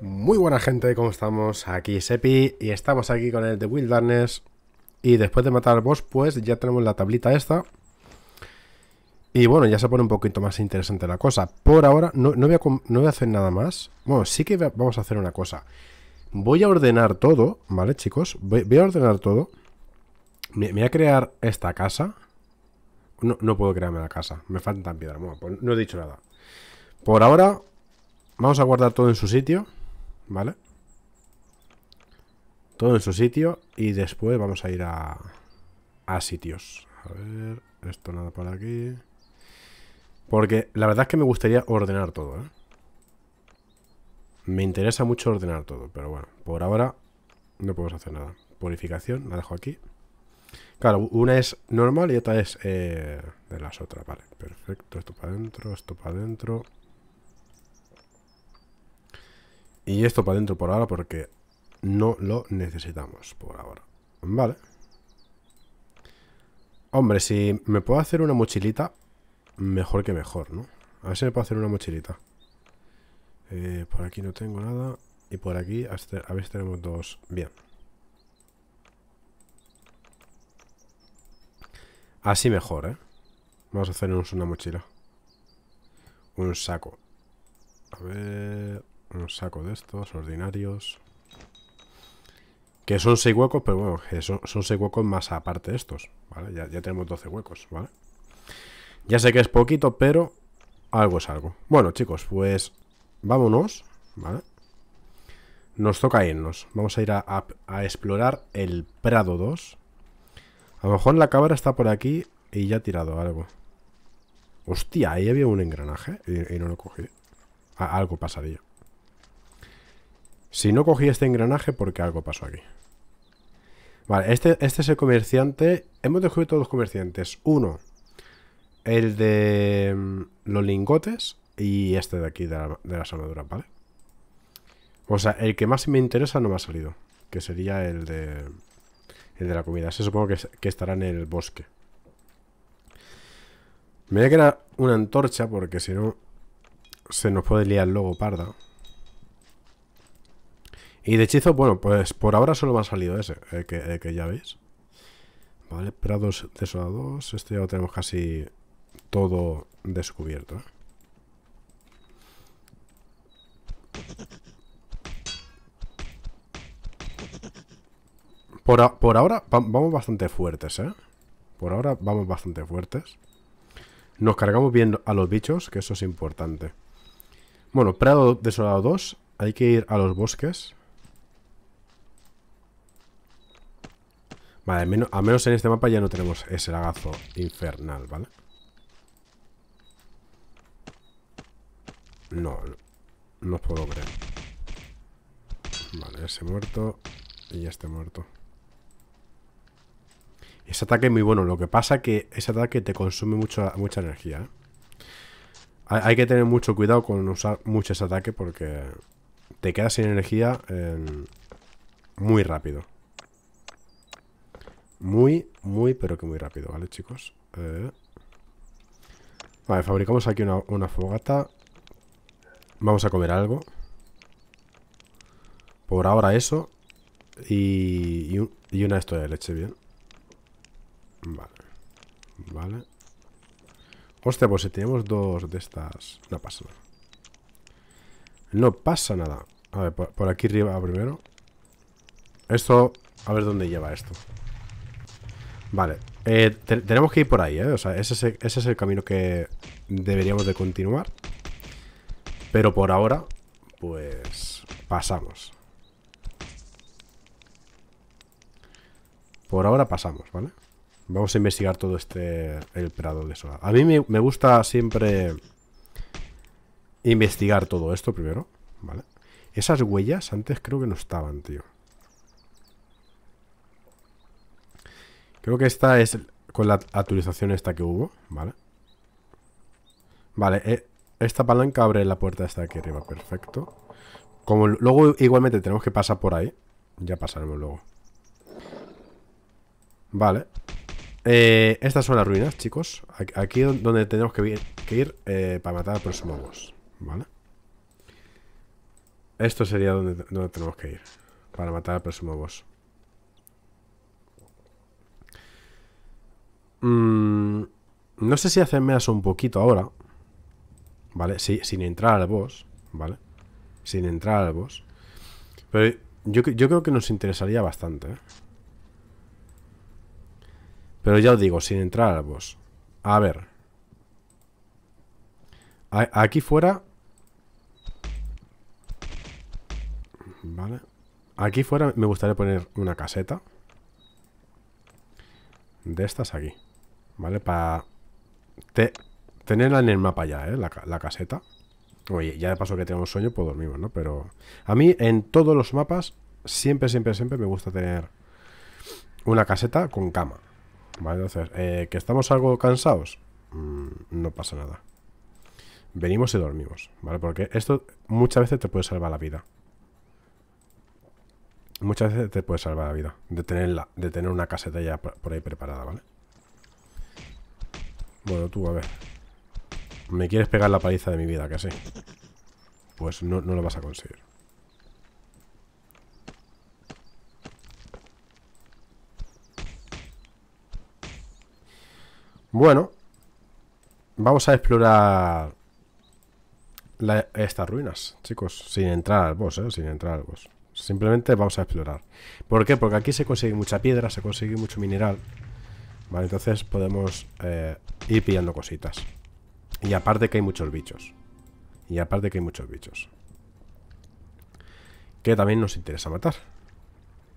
Muy buena gente, ¿cómo estamos? Aquí Sepi y estamos aquí con el The Wilderness Y después de matar al boss, pues ya tenemos la tablita esta Y bueno, ya se pone un poquito más interesante la cosa Por ahora no, no, voy, a, hacer nada más Bueno, sí que vamos a hacer una cosa Voy a ordenar todo, ¿vale chicos? Voy, a ordenar todo me, voy a crear esta casa no, puedo crearme la casa, me faltan piedras bueno, pues no he dicho nada Por ahora... Vamos a guardar todo en su sitio ¿Vale? Todo en su sitio y después vamos a ir a, a sitios. A ver, esto nada por aquí. Porque la verdad es que me gustaría ordenar todo, ¿eh? Me interesa mucho ordenar todo, pero bueno, por ahora no podemos hacer nada. Purificación, la dejo aquí. Claro, una es normal y otra es eh, de las otras, vale. Perfecto, esto para adentro, esto para adentro. Y esto para adentro por ahora porque no lo necesitamos por ahora. Vale. Hombre, si me puedo hacer una mochilita, mejor que mejor, ¿no? A ver si me puedo hacer una mochilita. Eh, por aquí no tengo nada. Y por aquí, este, a ver si tenemos dos. Bien. Así mejor, ¿eh? Vamos a hacernos una mochila. Un saco. A ver... Un saco de estos, ordinarios. Que son seis huecos, pero bueno, son, son seis huecos más aparte de estos, Ya, tenemos 12 huecos, ¿vale? Ya sé que es poquito, pero algo es algo. Bueno, chicos, pues vámonos, ¿vale? Nos toca irnos. Vamos a ir a, explorar el Prado 2. A lo mejor la cámara está por aquí y ya ha tirado algo. Hostia, ahí había un engranaje y, no lo cogí. algo pasaría. Si no cogí este engranaje, porque algo pasó aquí. Vale, este, este es el comerciante. Hemos descubierto dos comerciantes. Uno, el de mm, los lingotes y este de aquí, de, la, de las armaduras, ¿vale? O sea, el que más me interesa no me ha salido. Que sería el de... El de la comida. Se supongo que, estarán estará en el bosque. Me voy a quedar una antorcha porque si no... Se nos puede liar lobo parda. Y de hechizo, bueno, pues por ahora solo me ha salido ese, que, ya veis. Vale, prados desolados. Este ya lo tenemos casi todo descubierto. ¿eh? Por, ahora vamos bastante fuertes, ¿eh? Por ahora vamos bastante fuertes. Nos cargamos bien a los bichos, que eso es importante. Bueno, Prado Desolado 2. Hay que ir a los bosques. Vale, al menos, en este mapa ya no tenemos ese lagazo infernal, ¿vale? No, no puedo creer. Vale, ese muerto y este muerto. Ese ataque es muy bueno. Lo que pasa es que ese ataque te consume mucha, mucha energía. ¿eh? Hay, que tener mucho cuidado con usar mucho ese ataque porque te quedas sin energía muy rápido muy, muy, pero que muy rápido, ¿vale, chicos? Eh. Vale, fabricamos aquí una, fogata. Vamos a comer algo. Por ahora eso. Y, y, y una esto de leche, bien. Vale. Vale. Hostia, pues si tenemos dos de estas... No pasa nada. No pasa nada. A ver, por, por aquí arriba primero. Esto... A ver dónde lleva esto. Vale, eh, tenemos que ir por ahí, ¿eh? O sea, ese es, el, camino que deberíamos de continuar. Pero por ahora, pues pasamos. Por ahora pasamos, ¿vale? Vamos a investigar todo este... El prado de Sola. A mí me, me gusta siempre... Investigar todo esto primero, ¿vale? Esas huellas antes creo que no estaban, tío. Creo que esta es con la actualización esta que hubo, ¿vale? Vale, eh, esta palanca abre la puerta esta aquí arriba, perfecto. Como luego igualmente tenemos que pasar por ahí, ya pasaremos luego. Vale. Eh, estas son las ruinas, chicos. Aquí es donde tenemos que ir, eh, para matar al próximo boss, ¿vale? Esto sería donde, donde tenemos que ir, para matar al próximo boss. Mm, no sé si hacerme eso un poquito ahora. ¿Vale? sin entrar al boss. ¿Vale? Sin entrar al boss. Pero yo, creo que nos interesaría bastante. ¿eh? Pero ya os digo, sin entrar al boss. A ver. aquí fuera... Vale. Aquí fuera me gustaría poner una caseta. De estas aquí. ¿Vale? Para tenerla en el mapa ya, ¿eh? La, caseta. Oye, ya de paso que tenemos sueño, pues dormimos, ¿no? Pero a mí en todos los mapas, siempre, siempre, siempre me gusta tener una caseta con cama. Vale, entonces, eh, ¿que estamos algo cansados? Mm, no pasa nada. Venimos y dormimos, ¿vale? Porque esto muchas veces te puede salvar la vida. Muchas veces te puede salvar la vida de, tenerla, de tener una caseta ya por ahí preparada, ¿vale? Bueno, tú, a ver. Me quieres pegar la paliza de mi vida, casi. Pues no, lo vas a conseguir. Bueno. Vamos a explorar... estas ruinas, chicos. Sin entrar al boss, ¿eh? Sin entrar al boss. Simplemente vamos a explorar. ¿Por qué? Porque aquí se consigue mucha piedra, se consigue mucho mineral. Vale, entonces podemos eh, ir pillando cositas. Y aparte que hay muchos bichos. Y aparte que hay muchos bichos. Que también nos interesa matar.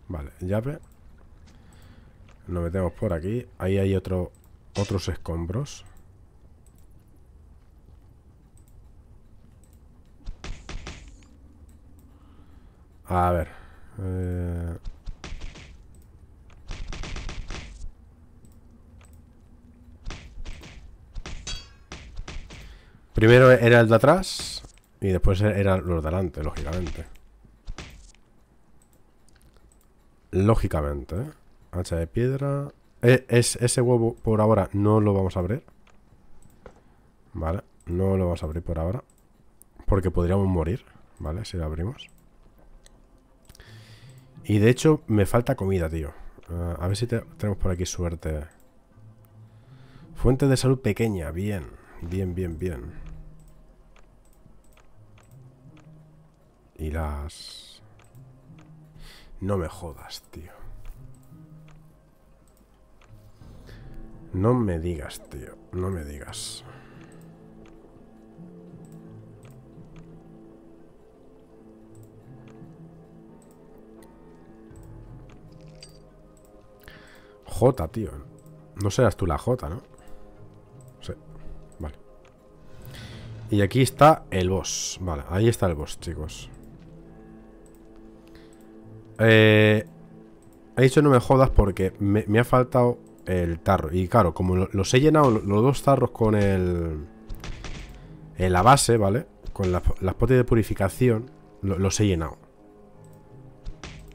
Vale, llave. Nos metemos por aquí. Ahí hay otro, otros escombros. A ver. Eh, Primero era el de atrás y después era los delante, lógicamente. Lógicamente, ¿eh? Hacha de piedra. E, es, ese huevo por ahora no lo vamos a abrir. Vale, no lo vamos a abrir por ahora. Porque podríamos morir, ¿vale? Si lo abrimos. Y de hecho, me falta comida, tío. Ah, a ver si tenemos por aquí suerte. Fuente de salud pequeña, bien. Bien, bien, bien. Y las... No me jodas, tío. No me digas, tío. No me digas. jota tío. No serás tú la jota ¿no? Sí. Vale. Y aquí está el boss. Vale, ahí está el boss, chicos. Eh, he dicho no me jodas porque me, ha faltado el tarro. Y claro, como los he llenado los dos tarros con el... En la base, ¿vale? Con las, potes de purificación los he llenado.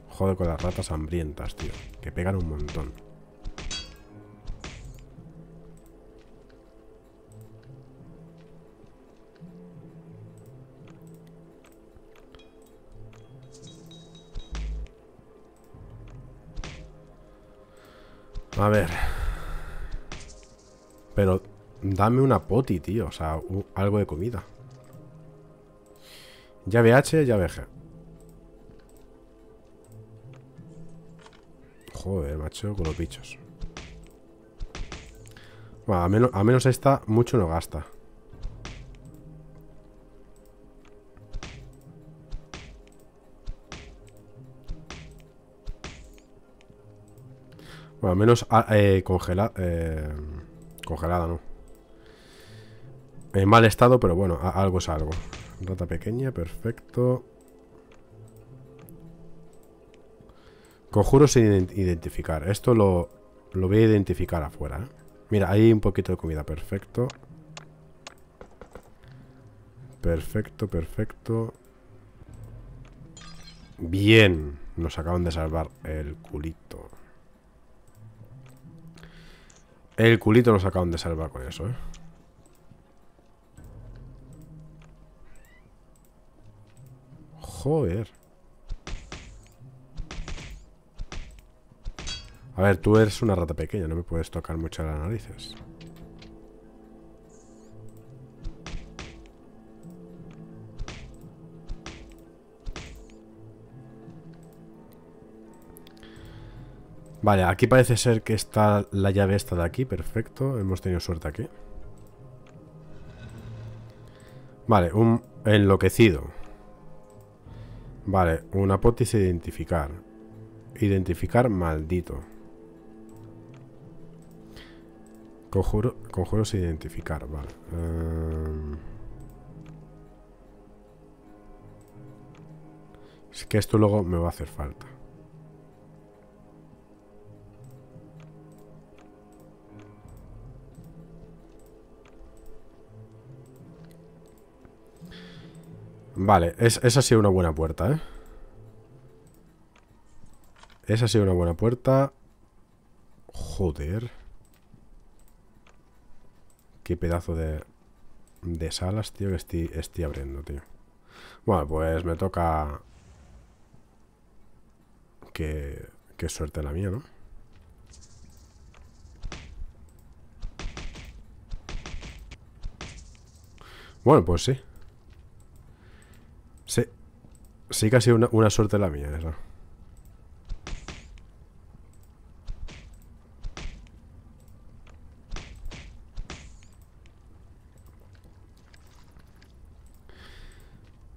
Joder con las ratas hambrientas, tío. Que pegan un montón. A ver. Pero dame una poti, tío. O sea, algo de comida. Llave H, llave G. Joder, macho, con los bichos. Bueno, a menos, a menos esta mucho no gasta. Bueno, al menos ah, eh, eh, congelada, ¿no? En mal estado, pero bueno, algo es algo. Rata pequeña, perfecto. Conjuro sin identificar. Esto lo, lo voy a identificar afuera. ¿eh? Mira, hay un poquito de comida. Perfecto. Perfecto, perfecto. Bien. Nos acaban de salvar el culito. El culito nos acaban de salvar con eso, ¿eh? Joder. A ver, tú eres una rata pequeña, no me puedes tocar mucho las narices. Vale, aquí parece ser que está la llave esta de aquí. Perfecto, hemos tenido suerte aquí. Vale, un enloquecido. Vale, una apótesis e identificar. Identificar maldito. Conjuro, conjuros identificar, vale. Eh, es que esto luego me va a hacer falta. Vale, esa ha sido una buena puerta, ¿eh? Esa ha sido una buena puerta. Joder. Qué pedazo de, de salas, tío, que estoy, estoy abriendo, tío. Bueno, pues me toca... Que suerte la mía, ¿no? Bueno, pues sí. Sí casi una, una suerte la mía esa.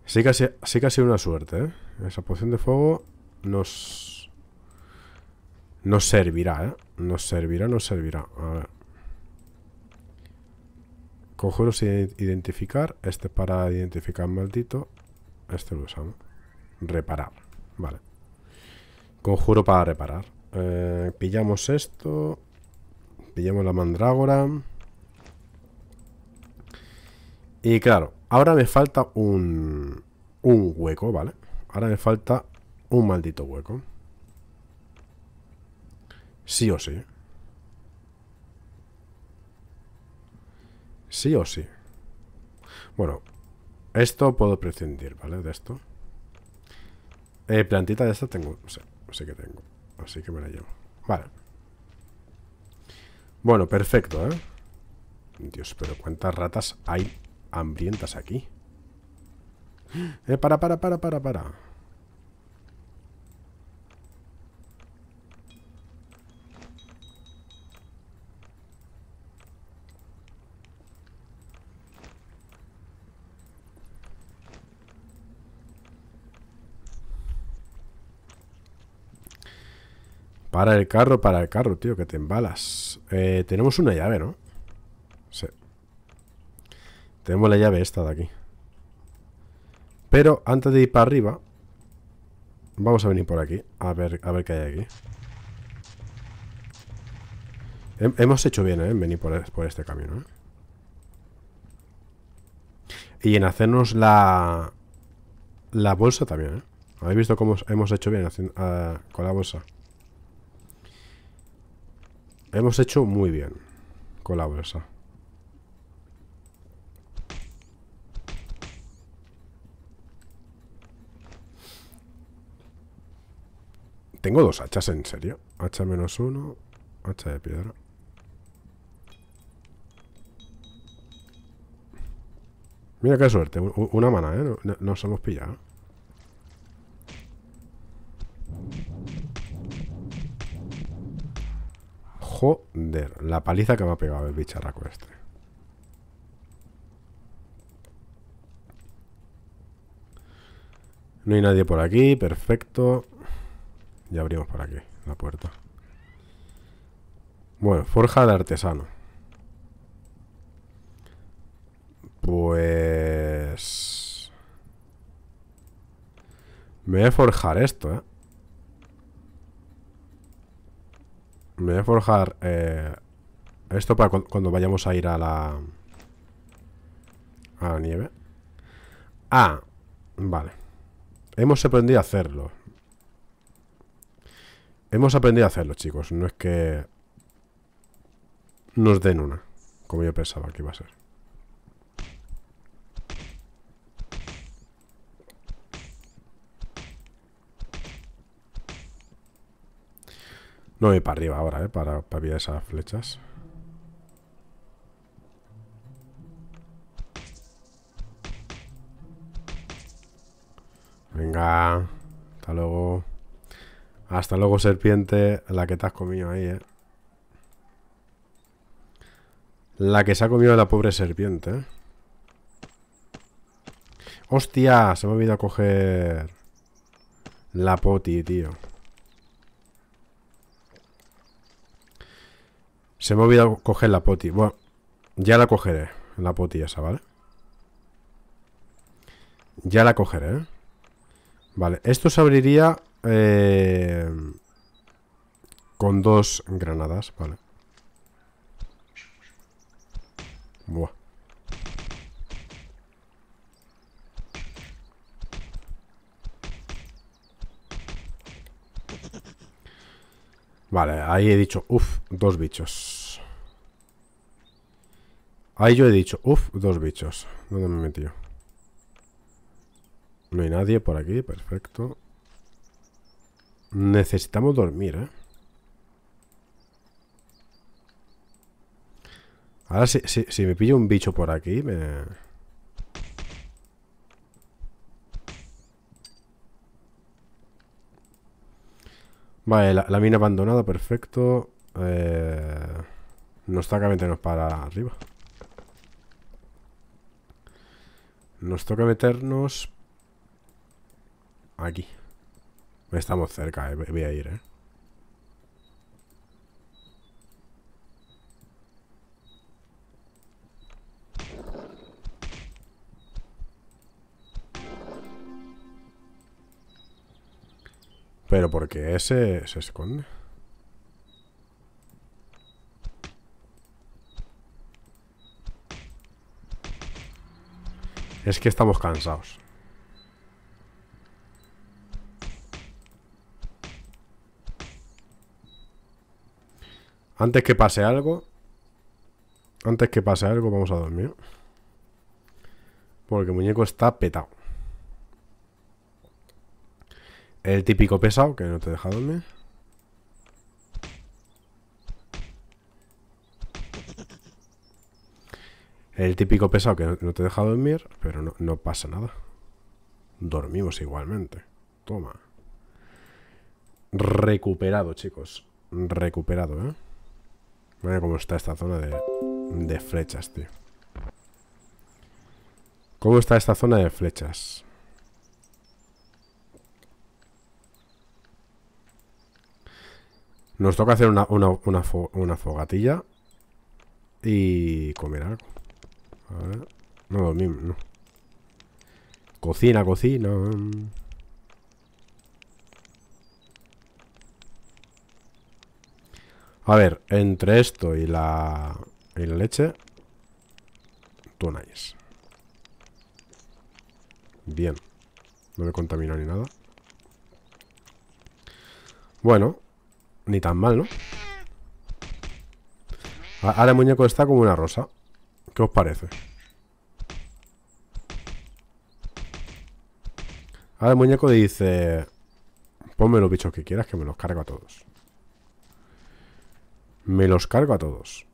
Sí casi sí una suerte, ¿eh? Esa poción de fuego nos... Nos servirá, ¿eh? Nos servirá, nos servirá. A ver. Conjuros identificar. Este para identificar maldito. Este lo usamos. Reparar. Vale. Conjuro para reparar. Eh, pillamos esto. Pillamos la mandrágora. Y claro, ahora me falta un, un hueco, ¿vale? Ahora me falta un maldito hueco. Sí o sí. Sí o sí. Bueno, esto puedo prescindir, ¿vale? De esto. Eh, plantita de esta tengo. Sí, que tengo. Así que me la llevo. Vale. Bueno, perfecto, ¿eh? Dios, pero cuántas ratas hay hambrientas aquí. Eh, para, para, para, para, para. Para el carro, para el carro, tío, que te embalas. Eh, tenemos una llave, ¿no? Sí. Tenemos la llave esta de aquí. Pero antes de ir para arriba, vamos a venir por aquí. A ver, a ver qué hay aquí. Hemos hecho bien, ¿eh? En venir por, por este camino, ¿eh? Y en hacernos la... La bolsa también, ¿eh? ¿Habéis visto cómo hemos hecho bien ah, con la bolsa? Hemos hecho muy bien con la bolsa. Tengo dos hachas, ¿en serio? Hacha menos uno, hacha de piedra. Mira qué suerte, una mana, ¿eh? Nos hemos pillado. Joder, la paliza que me ha pegado el bicharraco este. No hay nadie por aquí, perfecto. Ya abrimos por aquí la puerta. Bueno, forja de artesano. Pues... Me voy a forjar esto, ¿eh? me voy a forjar eh, esto para cuando vayamos a ir a la... A la nieve. Ah, vale. Hemos aprendido a hacerlo. Hemos aprendido a hacerlo, chicos. No es que nos den una, como yo pensaba que iba a ser. No voy para arriba ahora, ¿eh? Para, pillar esas flechas. Venga. Hasta luego. Hasta luego, serpiente. La que te has comido ahí, ¿eh? La que se ha comido la pobre serpiente, ¿eh? ¡Hostia! Se me ha olvidado coger... La poti, tío. Se me ha olvidado coger la poti. Bueno, ya la cogeré. La poti esa, ¿vale? Ya la cogeré, ¿eh? Vale, esto se abriría eh, con dos granadas, vale. Buah. Vale, ahí he dicho, uff, dos bichos. Ahí yo he dicho, uff, dos bichos. ¿Dónde me he metido? No hay nadie por aquí, perfecto. Necesitamos dormir, ¿eh? Ahora si, me pillo un bicho por aquí, me... Vale, la, mina abandonada, perfecto. Eh... toca nos para arriba. Nos toca meternos aquí. Estamos cerca, eh, voy a ir, ¿eh? Pero porque ese se esconde. Es que estamos cansados. Antes que pase algo Antes que pase algo Vamos a dormir Porque el muñeco está petado El típico pesado Que no te deja dormir El típico pesado que no te deja dormir, pero no, pasa nada. Dormimos igualmente. Toma. Recuperado, chicos. Recuperado, ¿eh? Mira cómo está esta zona de, flechas, tío. ¿Cómo está esta zona de flechas? Nos toca hacer una fogatilla y comer algo no lo mismo, ¿no? Cocina, cocina. Mm. A ver, entre esto y la, y la leche, tú Bien. No me contamina ni nada. Bueno, ni tan mal, ¿no? Ahora el muñeco está como una rosa. ¿Qué os parece? Ahora el muñeco dice... Ponme los bichos que quieras que me los cargo a todos. Me los cargo a todos.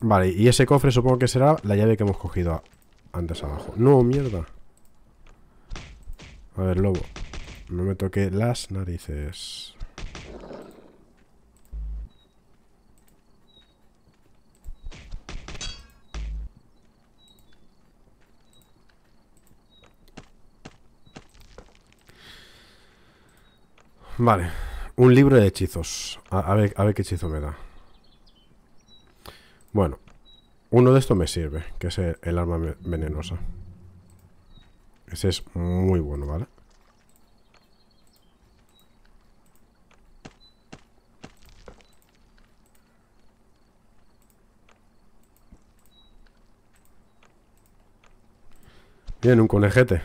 Vale, y ese cofre supongo que será la llave que hemos cogido antes abajo. No, mierda. A ver, lobo. No me toque las narices. Vale. Un libro de hechizos. A, ver, a ver qué hechizo me da. Bueno. Uno de estos me sirve, que es el, el arma venenosa. Ese es muy bueno, ¿vale? Bien, un conejete.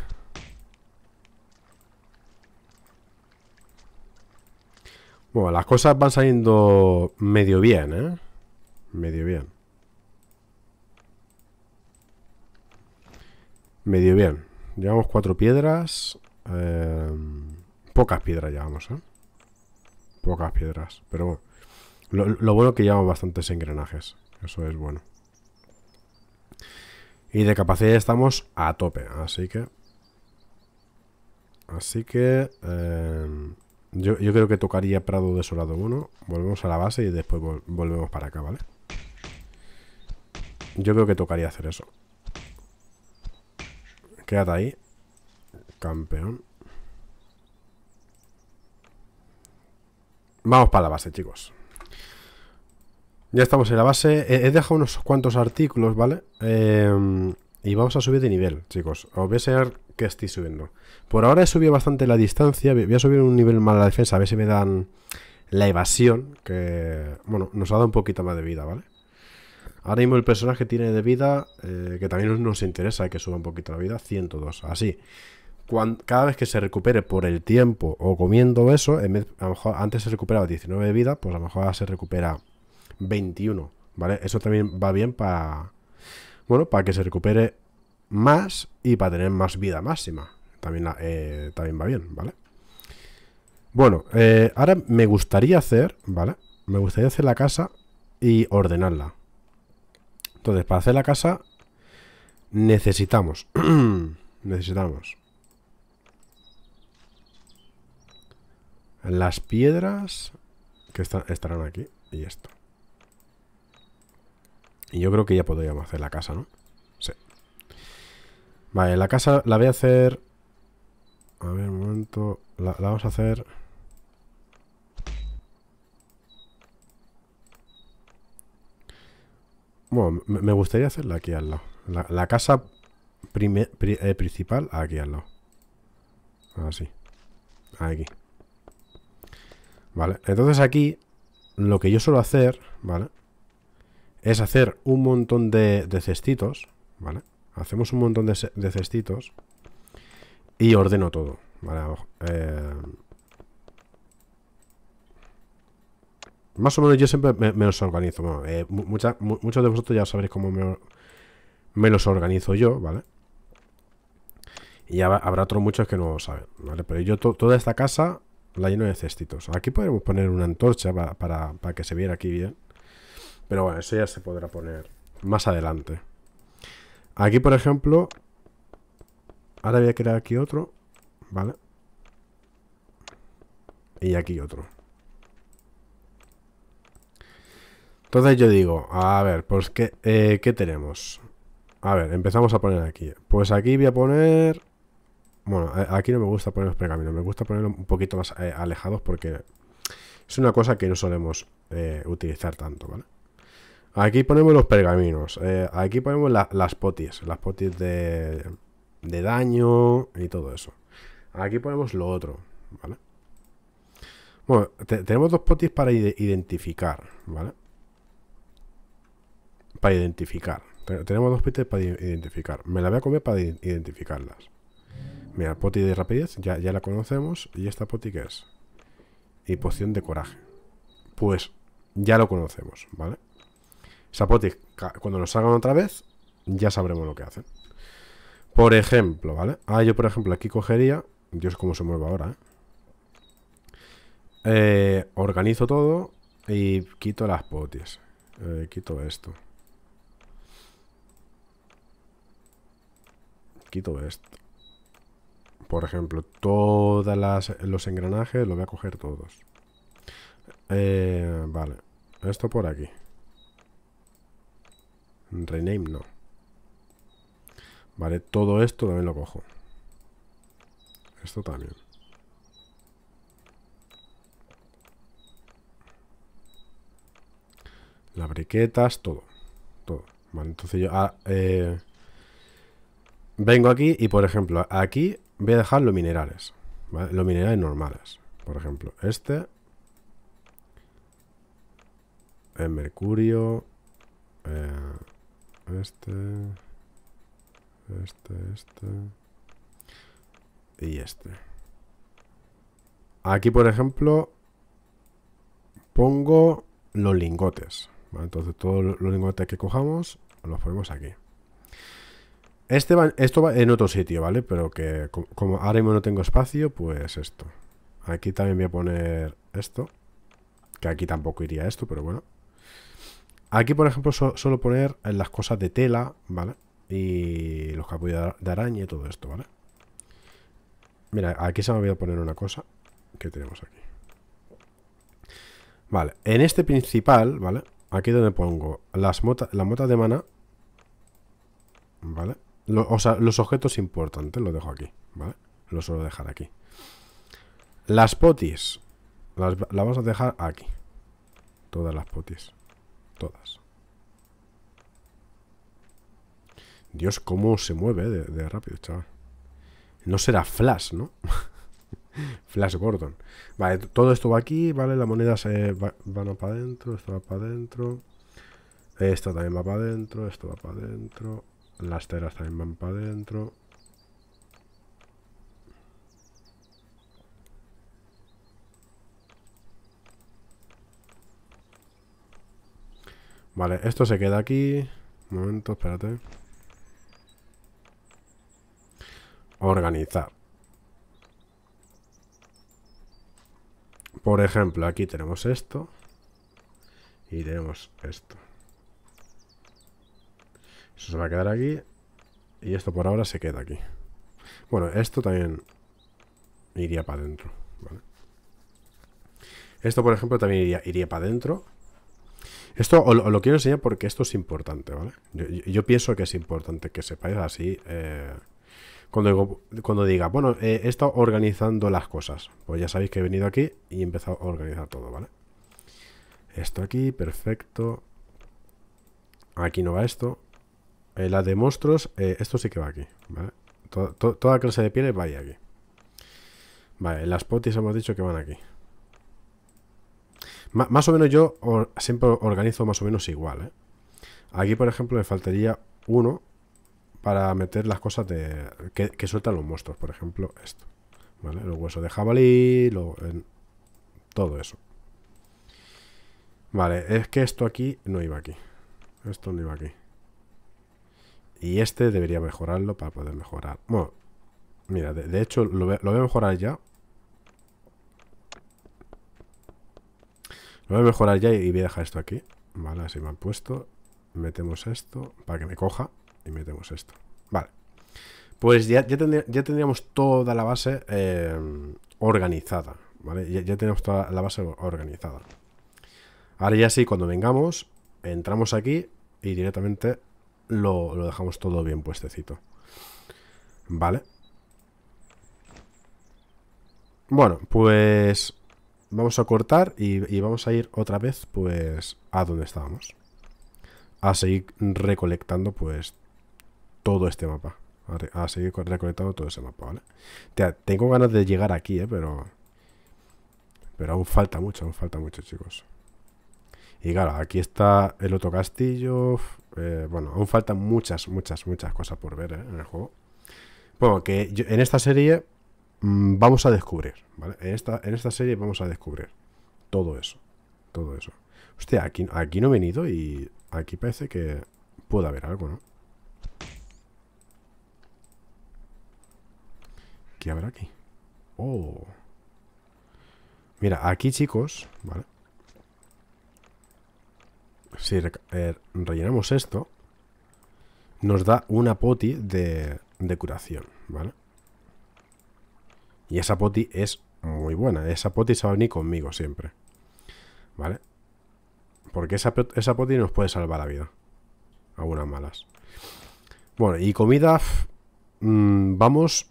Bueno, las cosas van saliendo medio bien, ¿eh? Medio bien. Medio bien. Llevamos cuatro piedras. Eh, pocas piedras llevamos, ¿eh? Pocas piedras. Pero bueno. Lo, bueno es que llevamos bastantes engranajes. Eso es bueno. Y de capacidad estamos a tope. Así que... Así que... Eh, yo, creo que tocaría Prado de Desolado 1. Volvemos a la base y después volvemos para acá, ¿vale? Yo creo que tocaría hacer eso. Quédate ahí. Campeón. Vamos para la base, chicos. Ya estamos en la base. He, dejado unos cuantos artículos, ¿vale? Eh, y vamos a subir de nivel, chicos. Os voy a que estoy subiendo. Por ahora he subido bastante la distancia. Voy a subir un nivel más la defensa, a ver si me dan la evasión, que, bueno, nos ha dado un poquito más de vida, ¿vale? Ahora mismo el personaje tiene de vida, eh, que también nos interesa que suba un poquito la vida, 102, así. cada vez que se recupere por el tiempo o comiendo eso, a lo mejor antes se recuperaba 19 de vida, pues a lo mejor ahora se recupera 21, ¿vale? Eso también va bien para, bueno, para que se recupere más y para tener más vida máxima. También, eh, también va bien, ¿vale? Bueno, eh, ahora me gustaría hacer, ¿vale? Me gustaría hacer la casa y ordenarla. Entonces, para hacer la casa necesitamos... necesitamos... Las piedras que estarán aquí y esto. Y yo creo que ya podríamos hacer la casa, ¿no? Vale, la casa la voy a hacer... A ver, un momento. La, vamos a hacer... Bueno, me, gustaría hacerla aquí al lado. La, casa eh, principal aquí al lado. Así. Aquí. Vale, entonces aquí lo que yo suelo hacer, ¿vale? Es hacer un montón de, de cestitos, ¿vale? Hacemos un montón de, cestitos. Y ordeno todo. Eh, más o menos yo siempre me, los organizo. Eh, muchos de vosotros ya sabréis cómo me, los organizo yo, ¿vale? Y habrá otros muchos que no lo saben, ¿vale? Pero yo toda esta casa la lleno de cestitos. Aquí podemos poner una antorcha para, para que se viera aquí bien. Pero bueno, eso ya se podrá poner más adelante. Aquí, por ejemplo, ahora voy a crear aquí otro, ¿vale? Y aquí otro. Entonces yo digo, a ver, pues ¿qué, eh, ¿qué tenemos? A ver, empezamos a poner aquí. Pues aquí voy a poner... Bueno, eh, aquí no me gusta poner los pergaminos, me gusta ponerlos un poquito más eh, alejados porque es una cosa que no solemos utilizar tanto, ¿vale? Aquí ponemos los pergaminos. Eh, aquí ponemos las potis. Las potis de, daño y todo eso. Aquí ponemos lo otro. ¿Vale? Bueno, tenemos dos potis para identificar. ¿Vale? Para identificar. tenemos dos potis para identificar. Me la voy a comer para identificarlas. Mira, poti de rapidez, ya, ya la conocemos. ¿Y esta poti qué es? Y poción de coraje. Pues ya lo conocemos, ¿vale? Zapotis, cuando nos hagan otra vez, ya sabremos lo que hacen. Por ejemplo, ¿vale? Ah, yo por ejemplo aquí cogería... Dios, cómo se mueve ahora, ¿eh? eh organizo todo y quito las potis. Eh, quito esto. Quito esto. Por ejemplo, todos los engranajes los voy a coger todos. Eh, vale. Esto por aquí. Rename no. Vale, todo esto también lo cojo. Esto también. Las briquetas, todo. Todo. Vale, entonces yo... Ah, eh, vengo aquí y, por ejemplo, aquí voy a dejar los minerales. ¿vale? Los minerales normales. Por ejemplo, este... El mercurio... Eh, este, este, este y este. Aquí, por ejemplo, pongo los lingotes. Entonces todos los lingotes que cojamos los ponemos aquí. Este esto va en otro sitio, ¿vale? Pero que como ahora mismo no tengo espacio, pues esto. Aquí también voy a poner esto. Que aquí tampoco iría esto, pero bueno. Aquí, por ejemplo, solo suelo poner eh, las cosas de tela, ¿vale? Y los capullos de araña y todo esto, ¿vale? Mira, aquí se me a poner una cosa que tenemos aquí. Vale, en este principal, ¿vale? Aquí donde pongo las motas, las motas de mana, ¿vale? o sea, los objetos importantes los dejo aquí, ¿vale? Los suelo dejar aquí. Las potis, las vamos a dejar aquí. Todas las potis. Todas. Dios, cómo se mueve de, rápido, chaval. No será Flash, ¿no? Flash Gordon. Vale, todo esto va aquí, ¿vale? Las monedas se eh, va, van para adentro, esto va para adentro. Esto también va para adentro, esto va para adentro. Las telas también van para adentro. Vale, esto se queda aquí. Un momento, espérate. Organizar. Por ejemplo, aquí tenemos esto. Y tenemos esto. Eso se va a quedar aquí. Y esto por ahora se queda aquí. Bueno, esto también iría para adentro. Esto, por ejemplo, también iría, iría para adentro. Esto os lo, quiero enseñar porque esto es importante, ¿vale? Yo, pienso que es importante que sepáis así. Eh, cuando, cuando diga, bueno, eh, he estado organizando las cosas. Pues ya sabéis que he venido aquí y he empezado a organizar todo, ¿vale? Esto aquí, perfecto. Aquí no va esto. Eh, la de monstruos, esto sí que va aquí, ¿vale? toda clase de pieles va ahí aquí. Vale, las potis hemos dicho que van aquí más o menos yo siempre organizo más o menos igual. ¿eh? Aquí, por ejemplo, me faltaría uno para meter las cosas de, que, sueltan los monstruos. Por ejemplo, esto. ¿vale? Los huesos de jabalí, todo eso. Vale, es que esto aquí no iba aquí. Esto no iba aquí. Y este debería mejorarlo para poder mejorar. Bueno, mira, de, hecho lo, lo voy a mejorar ya Voy a mejorar ya y voy a dejar esto aquí. Vale, así me han puesto. Metemos esto para que me coja y metemos esto. Vale. Pues ya, ya, tendríamos toda la base eh, organizada. ¿Vale? Ya, tenemos toda la base organizada. Ahora ya sí, cuando vengamos, entramos aquí y directamente lo, lo dejamos todo bien puestecito. Vale. Bueno, pues vamos a cortar y, vamos a ir otra vez pues a donde estábamos. A seguir recolectando pues todo este mapa. A, seguir recolectando todo ese mapa, ¿vale? tengo ganas de llegar aquí, ¿eh? Pero... Pero aún falta mucho, aún falta mucho, chicos. Y claro, aquí está el otro castillo. Eh, bueno, aún faltan muchas, muchas, muchas cosas por ver ¿eh? en el juego. Bueno, que en esta serie Mm, vamos a descubrir, ¿vale? En esta, en esta serie vamos a descubrir todo eso, todo eso. Hostia, aquí, aquí no he venido y aquí parece que puede haber algo, ¿no? ¿Qué habrá aquí? Oh. Mira, aquí, chicos, ¿vale? Si eh, rellenamos esto, nos da una poti de, de curación, ¿vale? Y esa poti es muy buena. Esa poti se va a venir conmigo siempre. ¿Vale? Porque esa, poti nos puede salvar la vida. Algunas malas. Bueno, y comida... Mm, vamos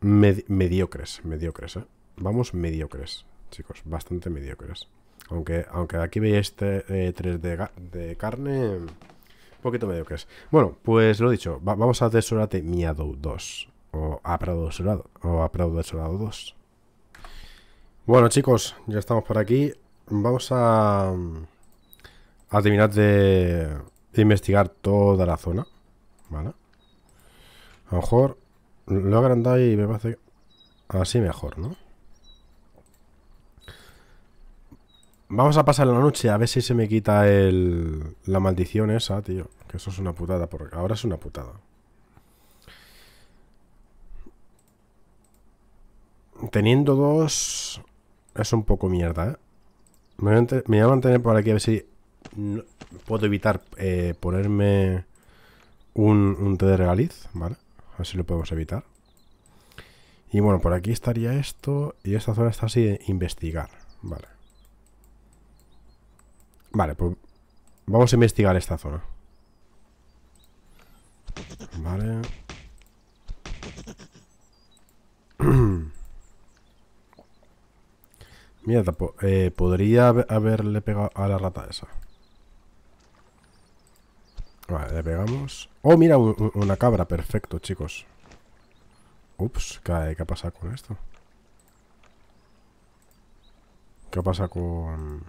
mediocres. Mediocres, ¿eh? Vamos mediocres, chicos. Bastante mediocres. Aunque, aunque aquí veis este 3 eh, de, de carne... Un poquito mediocres. Bueno, pues lo dicho. vamos a atesorarte Miado 2 o a Prado lado o a Prado lado 2. Bueno chicos, ya estamos por aquí. Vamos a, a terminar de, investigar toda la zona. ¿Vale? A lo mejor lo he y me parece así mejor, ¿no? Vamos a pasar la noche a ver si se me quita el, la maldición esa, tío. Que eso es una putada, porque ahora es una putada. Teniendo dos... Es un poco mierda, ¿eh? Me voy, a, mantener por aquí a ver si puedo evitar eh, ponerme un, un té de regaliz, ¿vale? A ver si lo podemos evitar. Y bueno, por aquí estaría esto y esta zona está así de investigar, ¿vale? Vale, pues vamos a investigar esta zona. Vale. Mierda, eh, podría haberle pegado a la rata esa. Vale, le pegamos. ¡Oh, mira! una cabra. Perfecto, chicos. Ups, ¿qué, ¿qué ha pasado con esto? ¿Qué pasa con...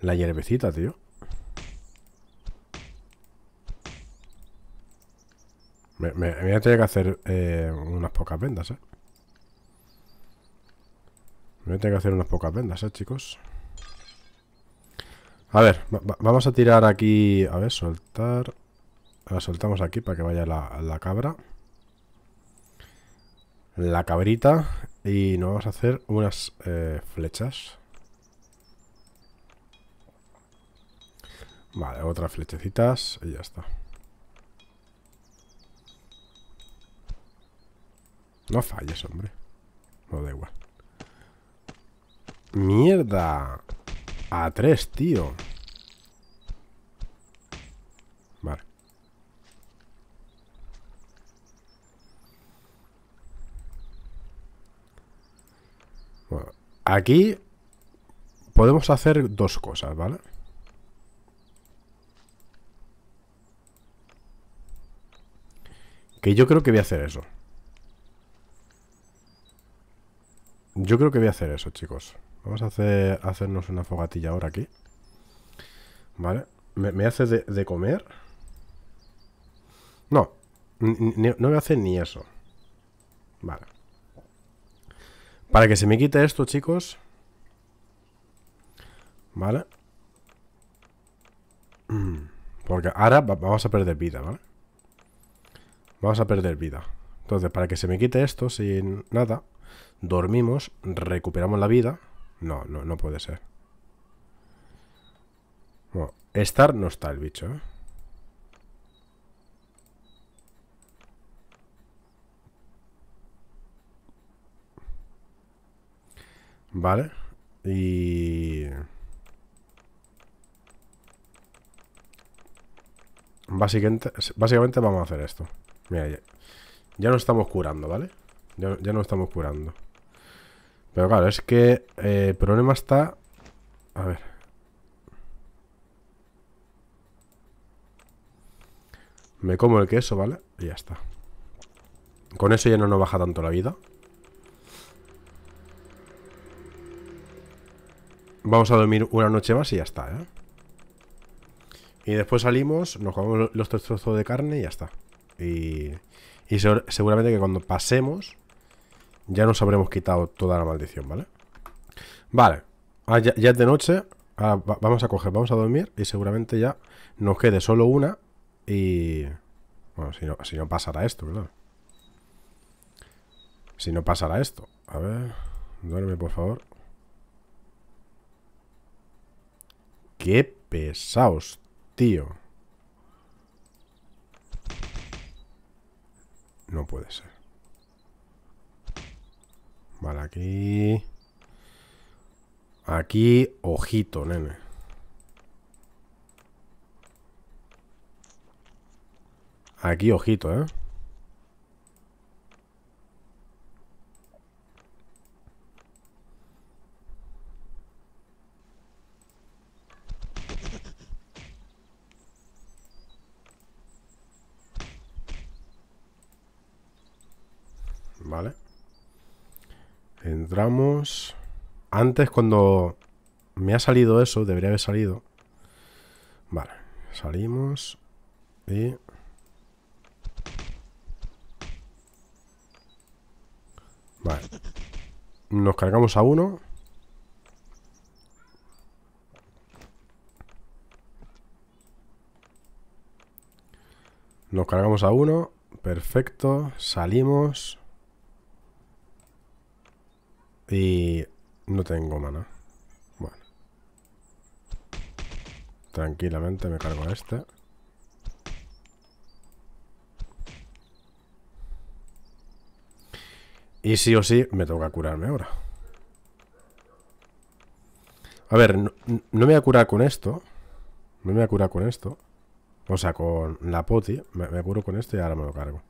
La hierbecita, tío? Me, me, que hacer eh, unas pocas vendas, ¿eh? Me tengo que hacer unas pocas vendas, ¿eh, chicos? A ver, vamos a tirar aquí... A ver, soltar... La ah, soltamos aquí para que vaya la, cabra. La cabrita. Y nos vamos a hacer unas eh, flechas. Vale, otras flechecitas y ya está. No falles, hombre. No da igual. Mierda. A tres, tío. Vale. aquí podemos hacer dos cosas, ¿vale? Que yo creo que voy a hacer eso. Yo creo que voy a hacer eso, chicos. Vamos a hacer, hacernos una fogatilla ahora aquí. Vale. ¿Me, hace de, comer? No. no me hace ni eso. Vale. Para que se me quite esto, chicos. Vale. Porque ahora vamos a perder vida, ¿vale? Vamos a perder vida. Entonces, para que se me quite esto sin nada, dormimos, recuperamos la vida no, no, no puede ser. Bueno, estar no está el bicho, ¿eh? Vale. Y... Básicamente, básicamente vamos a hacer esto. Mira, ya, ya no estamos curando, ¿vale? Ya, ya no estamos curando. Pero claro, es que eh, el problema está... A ver. Me como el queso, ¿vale? Y ya está. Con eso ya no nos baja tanto la vida. Vamos a dormir una noche más y ya está, ¿eh? Y después salimos, nos comemos los tres trozos de carne y ya está. Y, y seguramente que cuando pasemos ya nos habremos quitado toda la maldición, ¿vale? Vale. Ah, ya, es de noche. Ah, vamos a coger, vamos a dormir y seguramente ya nos quede solo una y... Bueno, si no, si no pasará esto, ¿verdad? Si no pasará esto. A ver, duerme por favor. Qué pesados, tío. No puede ser. Vale, aquí... Aquí, ojito, nene. Aquí, ojito, ¿eh? Vale. Entramos. Antes cuando me ha salido eso, debería haber salido. Vale, salimos y... Vale. Nos cargamos a uno. Nos cargamos a uno. Perfecto. Salimos. Y no tengo mana. Bueno. Tranquilamente me cargo a este. Y sí o sí me toca curarme ahora. A ver, no, me voy a curar con esto. No me voy a curar con esto. O sea, con la poti. Me, me curo con esto y ahora me lo cargo.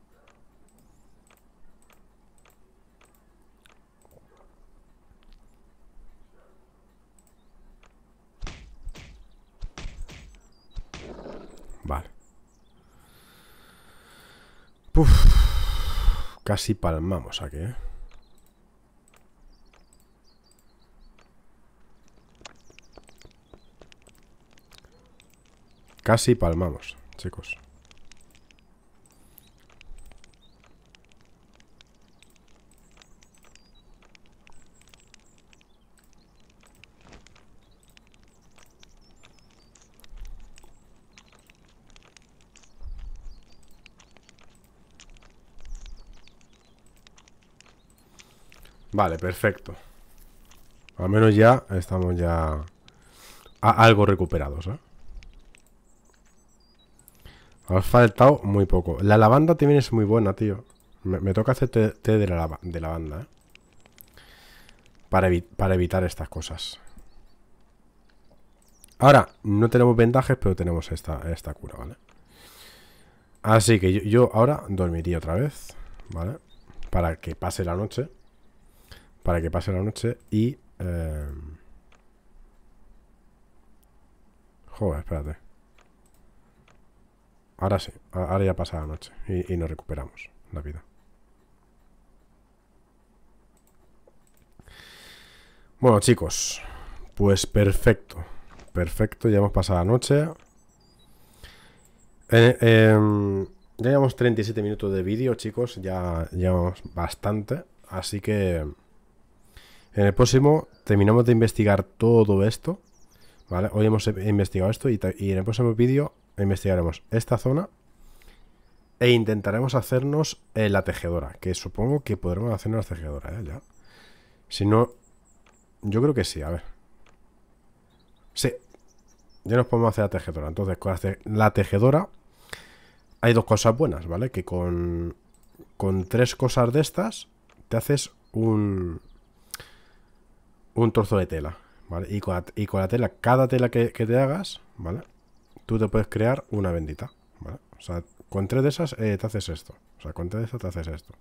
casi palmamos aquí, ¿eh? Casi palmamos, chicos. Vale, perfecto. Al menos ya estamos ya algo recuperados, ¿eh? Nos ha faltado muy poco. La lavanda también es muy buena, tío. Me, toca hacer té, de, la, lavanda, ¿eh? Para, para evitar estas cosas. Ahora, no tenemos vendajes, pero tenemos esta, esta cura, ¿vale? Así que yo, yo ahora dormiría otra vez, ¿vale? Para que pase la noche para que pase la noche y... Eh, joder, espérate. Ahora sí, ahora ya pasa la noche y, nos recuperamos la vida. Bueno, chicos, pues perfecto. Perfecto, ya hemos pasado la noche. Eh, em, ya llevamos 37 minutos de vídeo, chicos. Ya llevamos bastante. Así que... En el próximo terminamos de investigar todo esto. ¿Vale? Hoy hemos investigado esto y, en el próximo vídeo investigaremos esta zona e intentaremos hacernos eh, la tejedora, que supongo que podremos hacernos la tejedora, ¿eh? Si no, yo creo que sí, a ver. Sí, ya nos podemos hacer la tejedora. Entonces, con la tejedora hay dos cosas buenas, ¿vale? Que con, con tres cosas de estas te haces un, un trozo de tela, ¿vale? Y con la, tela, cada tela que, te hagas, ¿vale? Tú te puedes crear una bendita, ¿vale? O sea, con tres de esas eh, te haces esto. O sea, con tres de esas te haces esto.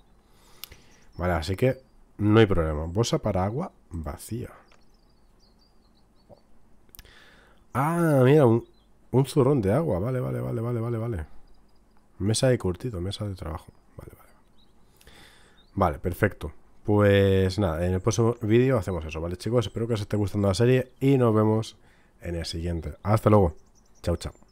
Vale, así que no hay problema. Bolsa para agua vacía. Ah, mira, un, un zurrón de agua. Vale, vale, vale, vale, vale, vale. Mesa de curtido, mesa de trabajo. Vale, vale. Vale, perfecto. Pues nada, en el próximo vídeo hacemos eso, ¿vale chicos? Espero que os esté gustando la serie y nos vemos en el siguiente. Hasta luego. Chao, chao.